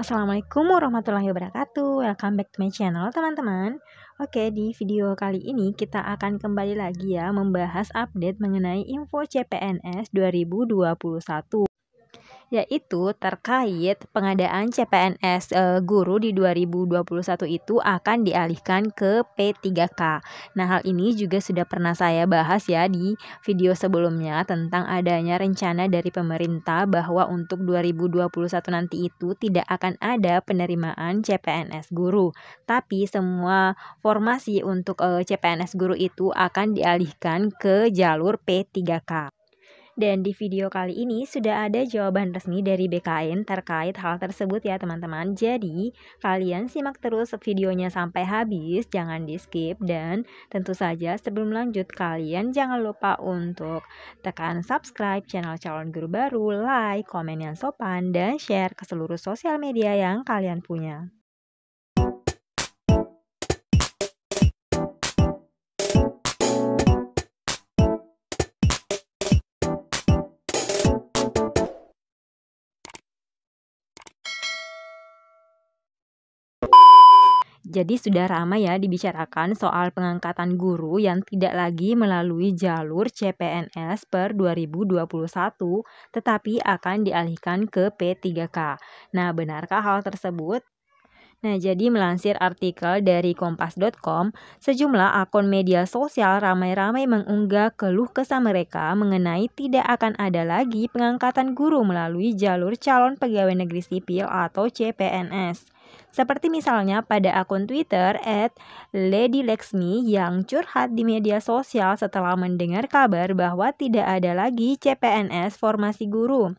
Assalamualaikum warahmatullahi wabarakatuh Welcome back to my channel teman-teman Oke di video kali ini kita akan kembali lagi ya Membahas update mengenai info CPNS 2021 yaitu terkait pengadaan CPNS e, eh, guru di 2021 itu akan dialihkan ke P3K. Nah, hal ini juga sudah pernah saya bahas ya di video sebelumnya tentang adanya rencana dari pemerintah bahwa untuk 2021 nanti itu tidak akan ada penerimaan CPNS guru, tapi semua formasi untuk e, eh, CPNS guru itu akan dialihkan ke jalur P3K. Dan di video kali ini sudah ada jawaban resmi dari BKN terkait hal tersebut ya teman-teman. Jadi kalian simak terus videonya sampai habis, jangan di skip. Dan tentu saja sebelum lanjut kalian jangan lupa untuk tekan subscribe channel calon guru baru, like, komen yang sopan, dan share ke seluruh sosial media yang kalian punya. Jadi sudah ramai ya dibicarakan soal pengangkatan guru yang tidak lagi melalui jalur CPNS per 2021 tetapi akan dialihkan ke P3K. Nah, benarkah hal tersebut? Nah, jadi melansir artikel dari kompas.com, sejumlah akun media sosial ramai-ramai mengunggah keluh kesah mereka mengenai tidak akan ada lagi pengangkatan guru melalui jalur calon pegawai negeri sipil atau CPNS. Seperti misalnya pada akun Twitter at Lady Lexmi yang curhat di media sosial setelah mendengar kabar bahwa tidak ada lagi CPNS formasi guru.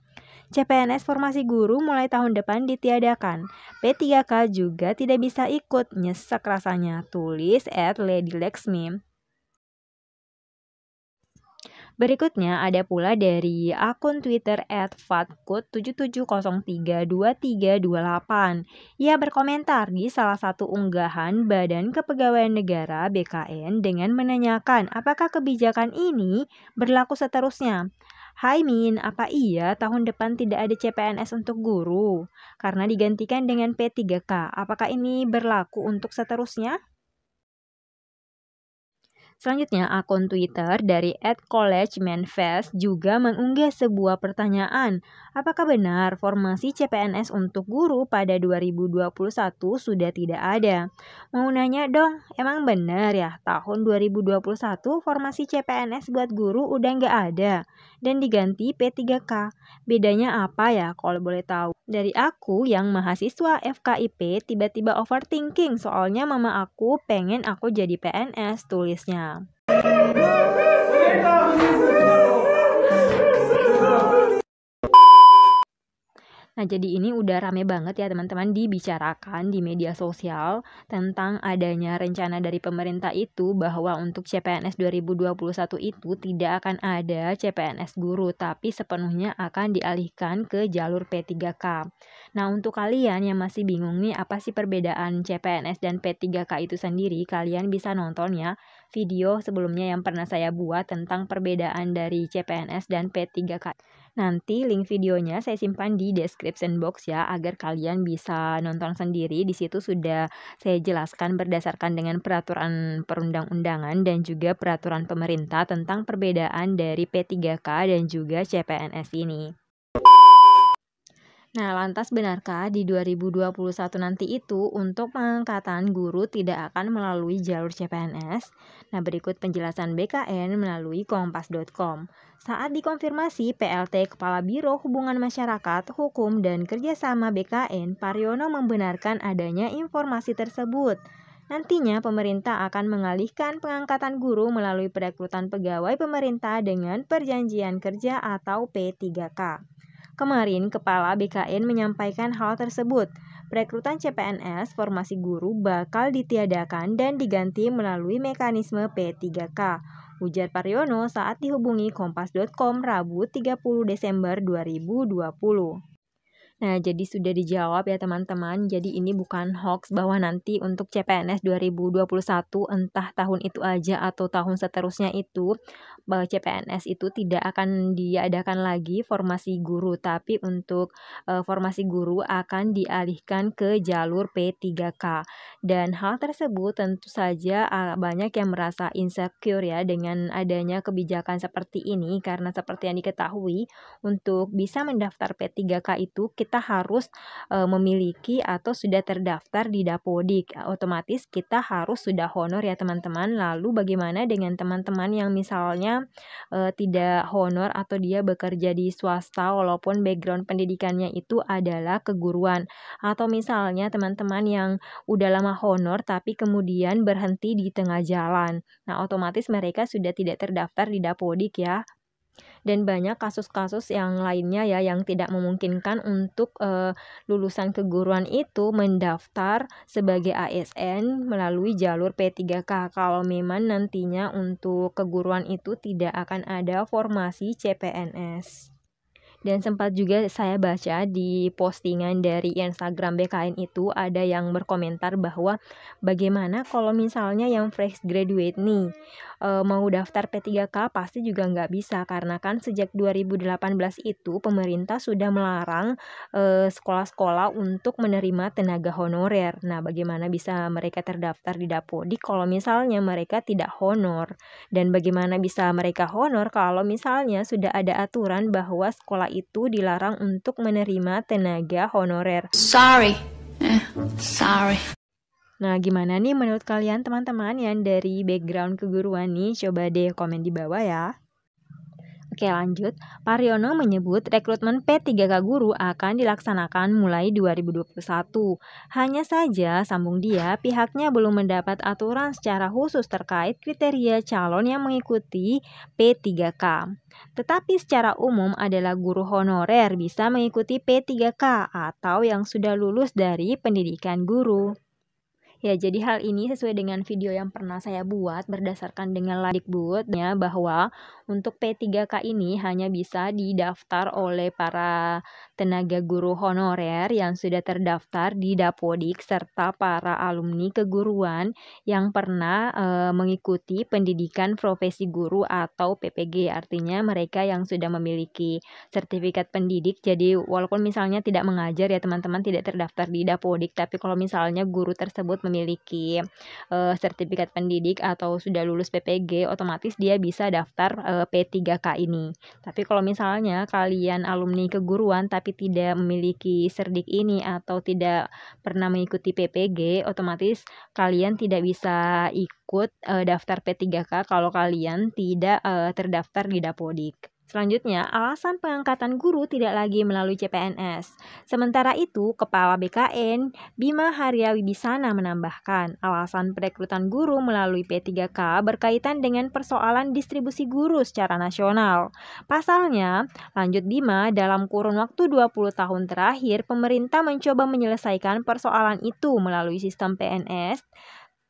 CPNS formasi guru mulai tahun depan ditiadakan. P3K juga tidak bisa ikut, nyesek rasanya, tulis at Lady Lexmi. Berikutnya ada pula dari akun Twitter at fatkut77032328. Ia berkomentar di salah satu unggahan Badan Kepegawaian Negara BKN dengan menanyakan apakah kebijakan ini berlaku seterusnya. Hai Min, apa iya tahun depan tidak ada CPNS untuk guru? Karena digantikan dengan P3K, apakah ini berlaku untuk seterusnya? Selanjutnya, akun Twitter dari @collegemanfest juga mengunggah sebuah pertanyaan. Apakah benar formasi CPNS untuk guru pada 2021 sudah tidak ada? Mau nanya dong, emang benar ya tahun 2021 formasi CPNS buat guru udah nggak ada dan diganti P3K. Bedanya apa ya kalau boleh tahu? Dari aku yang mahasiswa FKIP tiba-tiba overthinking soalnya mama aku pengen aku jadi PNS tulisnya. Nah, jadi ini udah rame banget ya teman-teman dibicarakan di media sosial tentang adanya rencana dari pemerintah itu bahwa untuk CPNS 2021 itu tidak akan ada CPNS guru tapi sepenuhnya akan dialihkan ke jalur P3K. Nah, untuk kalian yang masih bingung nih apa sih perbedaan CPNS dan P3K itu sendiri, kalian bisa nonton ya video sebelumnya yang pernah saya buat tentang perbedaan dari CPNS dan P3K. Nanti link videonya saya simpan di description box ya agar kalian bisa nonton sendiri. Di situ sudah saya jelaskan berdasarkan dengan peraturan perundang-undangan dan juga peraturan pemerintah tentang perbedaan dari P3K dan juga CPNS ini. Nah, lantas benarkah di 2021 nanti itu untuk pengangkatan guru tidak akan melalui jalur CPNS? Nah, berikut penjelasan BKN melalui kompas.com. Saat dikonfirmasi, PLT Kepala Biro Hubungan Masyarakat, Hukum, dan Kerjasama BKN, Pariono membenarkan adanya informasi tersebut. Nantinya pemerintah akan mengalihkan pengangkatan guru melalui perekrutan pegawai pemerintah dengan perjanjian kerja atau P3K. Kemarin, Kepala BKN menyampaikan hal tersebut. Perekrutan CPNS formasi guru bakal ditiadakan dan diganti melalui mekanisme P3K. Ujar Paryono saat dihubungi Kompas.com Rabu 30 Desember 2020. Nah, jadi sudah dijawab ya teman-teman. Jadi ini bukan hoax bahwa nanti untuk CPNS 2021 entah tahun itu aja atau tahun seterusnya itu bahwa eh, CPNS itu tidak akan diadakan lagi formasi guru, tapi untuk e, formasi guru akan dialihkan ke jalur P3K. Dan hal tersebut tentu saja ah, banyak yang merasa insecure ya dengan adanya kebijakan seperti ini karena seperti yang diketahui untuk bisa mendaftar P3K itu kita kita harus e, memiliki atau sudah terdaftar di Dapodik. Otomatis kita harus sudah honor ya teman-teman. Lalu bagaimana dengan teman-teman yang misalnya e, tidak honor atau dia bekerja di swasta walaupun background pendidikannya itu adalah keguruan atau misalnya teman-teman yang udah lama honor tapi kemudian berhenti di tengah jalan. Nah, otomatis mereka sudah tidak terdaftar di Dapodik ya dan banyak kasus-kasus yang lainnya ya yang tidak memungkinkan untuk e, lulusan keguruan itu mendaftar sebagai ASN melalui jalur P3K kalau memang nantinya untuk keguruan itu tidak akan ada formasi CPNS dan sempat juga saya baca di postingan dari Instagram BKN itu ada yang berkomentar bahwa bagaimana kalau misalnya yang fresh graduate nih e, mau daftar P3K pasti juga nggak bisa karena kan sejak 2018 itu pemerintah sudah melarang eh, sekolah-sekolah untuk menerima tenaga honorer. Nah, bagaimana bisa mereka terdaftar di Dapodik kalau misalnya mereka tidak honor dan bagaimana bisa mereka honor kalau misalnya sudah ada aturan bahwa sekolah itu dilarang untuk menerima tenaga honorer. Sorry. Eh, sorry. Nah, gimana nih menurut kalian teman-teman yang dari background keguruan nih? Coba deh komen di bawah ya. Oke lanjut, Pariono menyebut rekrutmen P3K guru akan dilaksanakan mulai 2021. Hanya saja, sambung dia, pihaknya belum mendapat aturan secara khusus terkait kriteria calon yang mengikuti P3K. Tetapi secara umum adalah guru honorer bisa mengikuti P3K atau yang sudah lulus dari pendidikan guru. Ya, jadi hal ini sesuai dengan video yang pernah saya buat berdasarkan dengan Ladikbud ya bahwa untuk P3K ini hanya bisa didaftar oleh para tenaga guru honorer yang sudah terdaftar di Dapodik serta para alumni keguruan yang pernah e, mengikuti pendidikan profesi guru atau PPG. Artinya mereka yang sudah memiliki sertifikat pendidik. Jadi walaupun misalnya tidak mengajar ya teman-teman tidak terdaftar di Dapodik, tapi kalau misalnya guru tersebut memiliki e, sertifikat pendidik atau sudah lulus PPG, otomatis dia bisa daftar e, P3K ini. Tapi kalau misalnya kalian alumni keguruan tapi tidak memiliki serdik ini atau tidak pernah mengikuti PPG, otomatis kalian tidak bisa ikut eh, daftar P3K kalau kalian tidak eh, terdaftar di Dapodik. Selanjutnya, alasan pengangkatan guru tidak lagi melalui CPNS. Sementara itu, Kepala BKN Bima Harya Wibisana menambahkan, alasan perekrutan guru melalui P3K berkaitan dengan persoalan distribusi guru secara nasional. Pasalnya, lanjut Bima, dalam kurun waktu 20 tahun terakhir, pemerintah mencoba menyelesaikan persoalan itu melalui sistem PNS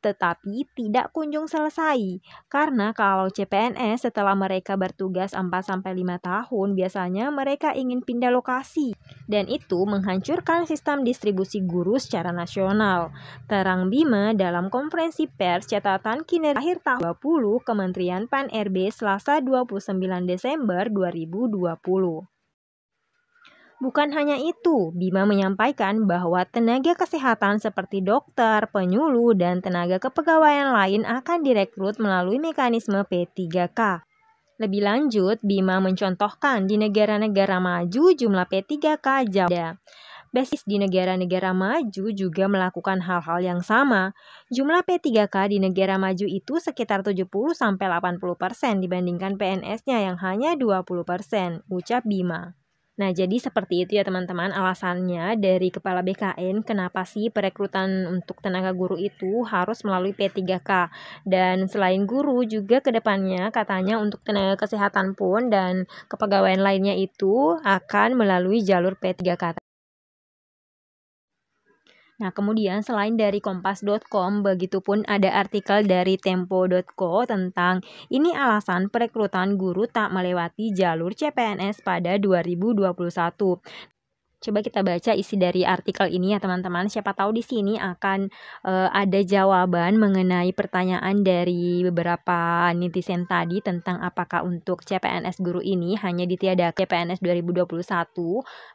tetapi tidak kunjung selesai. Karena kalau CPNS setelah mereka bertugas 4-5 tahun, biasanya mereka ingin pindah lokasi. Dan itu menghancurkan sistem distribusi guru secara nasional. Terang Bima dalam konferensi pers catatan kinerja akhir tahun 20 Kementerian Pan-RB Selasa 29 Desember 2020. Bukan hanya itu, Bima menyampaikan bahwa tenaga kesehatan seperti dokter, penyuluh, dan tenaga kepegawaian lain akan direkrut melalui mekanisme P3K. Lebih lanjut, Bima mencontohkan di negara-negara maju jumlah P3K jauh ada. Basis di negara-negara maju juga melakukan hal-hal yang sama. Jumlah P3K di negara maju itu sekitar 70-80% dibandingkan PNS-nya yang hanya 20%, ucap Bima. Nah, jadi seperti itu ya teman-teman alasannya dari kepala BKN kenapa sih perekrutan untuk tenaga guru itu harus melalui P3K. Dan selain guru juga kedepannya katanya untuk tenaga kesehatan pun dan kepegawaian lainnya itu akan melalui jalur P3K. Nah, kemudian selain dari kompas.com, begitu pun ada artikel dari tempo.co tentang ini alasan perekrutan guru tak melewati jalur CPNS pada 2021. Coba kita baca isi dari artikel ini ya teman-teman. Siapa tahu di sini akan uh, ada jawaban mengenai pertanyaan dari beberapa netizen tadi tentang apakah untuk CPNS guru ini hanya ditiadakan CPNS 2021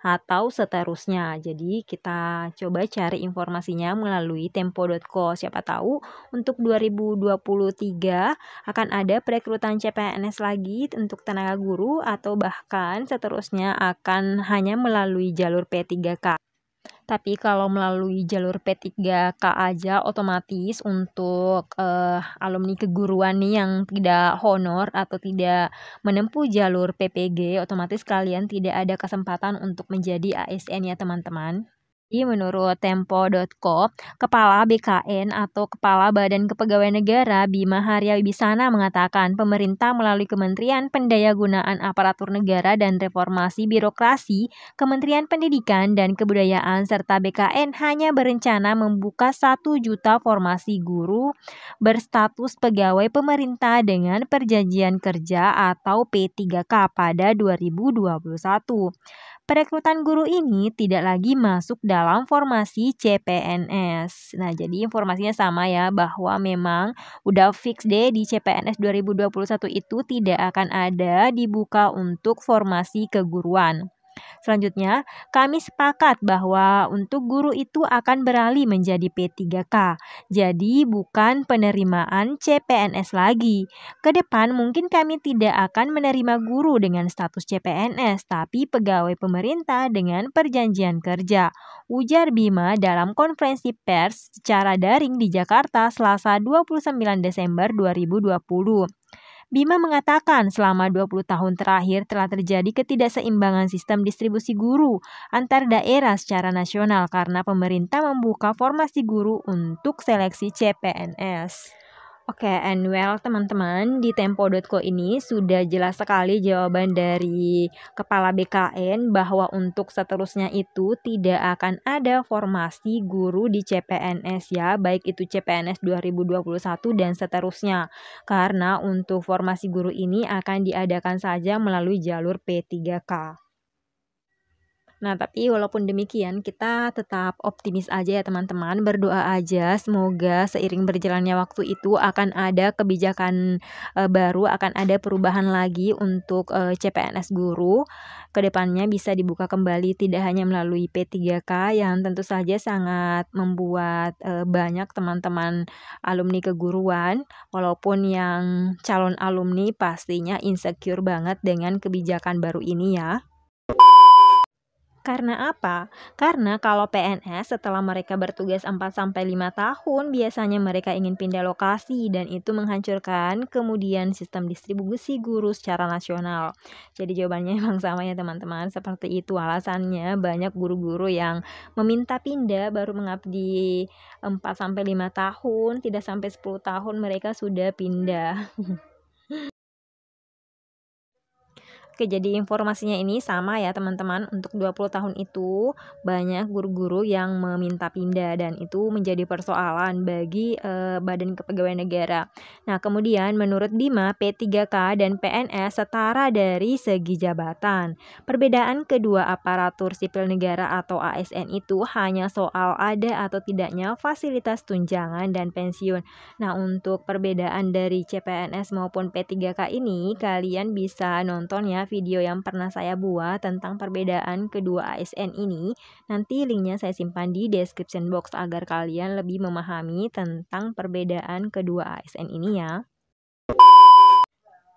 atau seterusnya. Jadi kita coba cari informasinya melalui tempo.co. Siapa tahu untuk 2023 akan ada perekrutan CPNS lagi untuk tenaga guru atau bahkan seterusnya akan hanya melalui jalur jalur P3K. Tapi kalau melalui jalur P3K aja otomatis untuk uh, alumni keguruan nih yang tidak honor atau tidak menempuh jalur PPG otomatis kalian tidak ada kesempatan untuk menjadi ASN ya teman-teman. Menurut Tempo.co, Kepala BKN atau Kepala Badan Kepegawaian Negara Bima Harya Wibisana mengatakan pemerintah melalui Kementerian Pendayagunaan Aparatur Negara dan Reformasi Birokrasi, Kementerian Pendidikan dan Kebudayaan serta BKN hanya berencana membuka 1 juta formasi guru berstatus pegawai pemerintah dengan perjanjian kerja atau P3K pada 2021. Perekrutan guru ini tidak lagi masuk dalam dalam formasi CPNS. Nah, jadi informasinya sama ya bahwa memang udah fix deh di CPNS 2021 itu tidak akan ada dibuka untuk formasi keguruan. Selanjutnya, kami sepakat bahwa untuk guru itu akan beralih menjadi P3K. Jadi bukan penerimaan CPNS lagi. Kedepan mungkin kami tidak akan menerima guru dengan status CPNS, tapi pegawai pemerintah dengan perjanjian kerja. Ujar Bima dalam konferensi pers secara daring di Jakarta Selasa 29 Desember 2020. Bima mengatakan selama 20 tahun terakhir telah terjadi ketidakseimbangan sistem distribusi guru antar daerah secara nasional karena pemerintah membuka formasi guru untuk seleksi CPNS. Oke, and well teman-teman, di tempo.co ini sudah jelas sekali jawaban dari kepala BKN bahwa untuk seterusnya itu tidak akan ada formasi guru di CPNS ya, baik itu CPNS 2021 dan seterusnya. Karena untuk formasi guru ini akan diadakan saja melalui jalur P3K. Nah, tapi walaupun demikian, kita tetap optimis aja ya teman-teman. Berdoa aja semoga seiring berjalannya waktu itu akan ada kebijakan e, baru, akan ada perubahan lagi untuk e, eh, CPNS guru. Kedepannya bisa dibuka kembali tidak hanya melalui P3K yang tentu saja sangat membuat e, banyak teman-teman alumni keguruan, walaupun yang calon alumni pastinya insecure banget dengan kebijakan baru ini ya. Karena apa? Karena kalau PNS setelah mereka bertugas 4-5 tahun, biasanya mereka ingin pindah lokasi dan itu menghancurkan kemudian sistem distribusi guru secara nasional. Jadi jawabannya memang sama ya teman-teman, seperti itu alasannya banyak guru-guru yang meminta pindah baru mengabdi 4-5 tahun, tidak sampai 10 tahun mereka sudah pindah. Oke, jadi informasinya ini sama ya teman-teman. Untuk 20 tahun itu banyak guru-guru yang meminta pindah dan itu menjadi persoalan bagi e, Badan Kepegawaian Negara. Nah, kemudian menurut Dima, P3K dan PNS setara dari segi jabatan. Perbedaan kedua aparatur sipil negara atau ASN itu hanya soal ada atau tidaknya fasilitas tunjangan dan pensiun. Nah, untuk perbedaan dari CPNS maupun P3K ini kalian bisa nonton ya video yang pernah saya buat tentang perbedaan kedua ASN ini. Nanti linknya saya simpan di description box agar kalian lebih memahami tentang perbedaan kedua ASN ini ya.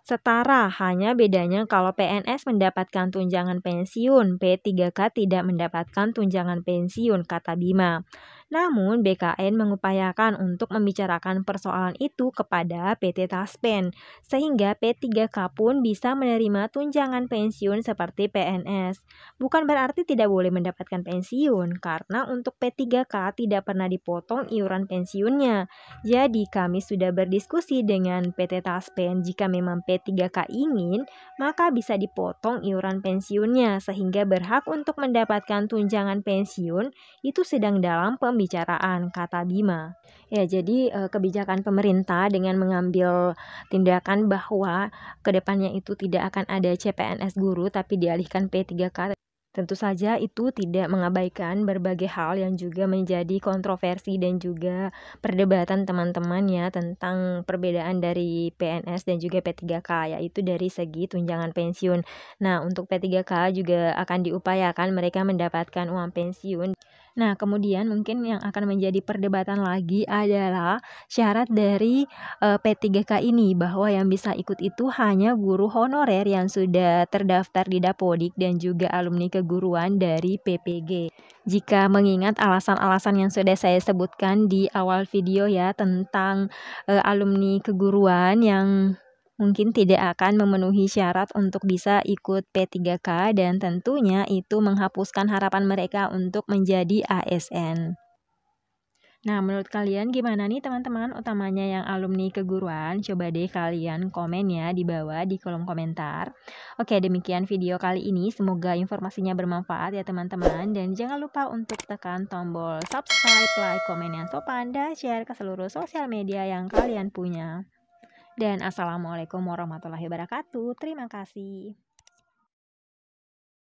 Setara, hanya bedanya kalau PNS mendapatkan tunjangan pensiun, P3K tidak mendapatkan tunjangan pensiun, kata Bima. Namun, BKN mengupayakan untuk membicarakan persoalan itu kepada PT Taspen, sehingga P3K pun bisa menerima tunjangan pensiun seperti PNS. Bukan berarti tidak boleh mendapatkan pensiun, karena untuk P3K tidak pernah dipotong iuran pensiunnya. Jadi, kami sudah berdiskusi dengan PT Taspen jika memang P3K ingin, maka bisa dipotong iuran pensiunnya sehingga berhak untuk mendapatkan tunjangan pensiun itu sedang dalam pembicaraan pembicaraan, kata Bima. Ya, jadi eh, kebijakan pemerintah dengan mengambil tindakan bahwa kedepannya itu tidak akan ada CPNS guru, tapi dialihkan P3K Tentu saja itu tidak mengabaikan berbagai hal yang juga menjadi kontroversi dan juga perdebatan teman-teman ya tentang perbedaan dari PNS dan juga P3K yaitu dari segi tunjangan pensiun. Nah, untuk P3K juga akan diupayakan mereka mendapatkan uang pensiun. Nah, kemudian mungkin yang akan menjadi perdebatan lagi adalah syarat dari e, eh, P3K ini bahwa yang bisa ikut itu hanya guru honorer yang sudah terdaftar di Dapodik dan juga alumni ke keguruan dari PPG. Jika mengingat alasan-alasan yang sudah saya sebutkan di awal video ya tentang e, alumni keguruan yang mungkin tidak akan memenuhi syarat untuk bisa ikut P3K dan tentunya itu menghapuskan harapan mereka untuk menjadi ASN. Nah, menurut kalian gimana nih teman-teman utamanya yang alumni keguruan? Coba deh kalian komen ya di bawah di kolom komentar. Oke, demikian video kali ini. Semoga informasinya bermanfaat ya teman-teman. Dan jangan lupa untuk tekan tombol subscribe, like, komen yang sopan, dan share ke seluruh sosial media yang kalian punya. Dan Assalamualaikum warahmatullahi wabarakatuh. Terima kasih.